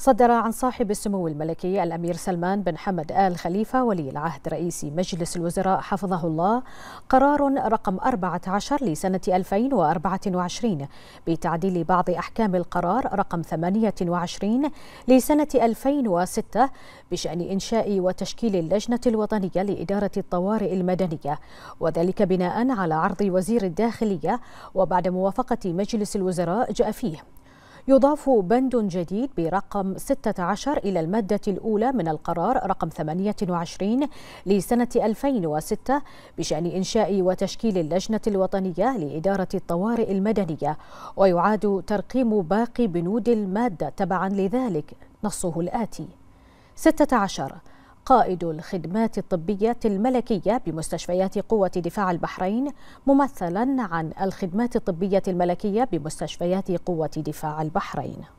صدر عن صاحب السمو الملكي الأمير سلمان بن حمد آل خليفة ولي العهد رئيس مجلس الوزراء حفظه الله قرار رقم 14 لسنة 2024 بتعديل بعض أحكام القرار رقم 28 لسنة 2006 بشأن إنشاء وتشكيل اللجنة الوطنية لإدارة الطوارئ المدنية وذلك بناء على عرض وزير الداخلية وبعد موافقة مجلس الوزراء جاء فيه يضاف بند جديد برقم 16 إلى المادة الأولى من القرار رقم 28 لسنة 2006 بشأن إنشاء وتشكيل اللجنة الوطنية لإدارة الطوارئ المدنية ويعاد ترقيم باقي بنود المادة تبعا لذلك نصه الآتي 16 قائد الخدمات الطبية الملكية بمستشفيات قوة دفاع البحرين ممثلا عن الخدمات الطبية الملكية بمستشفيات قوة دفاع البحرين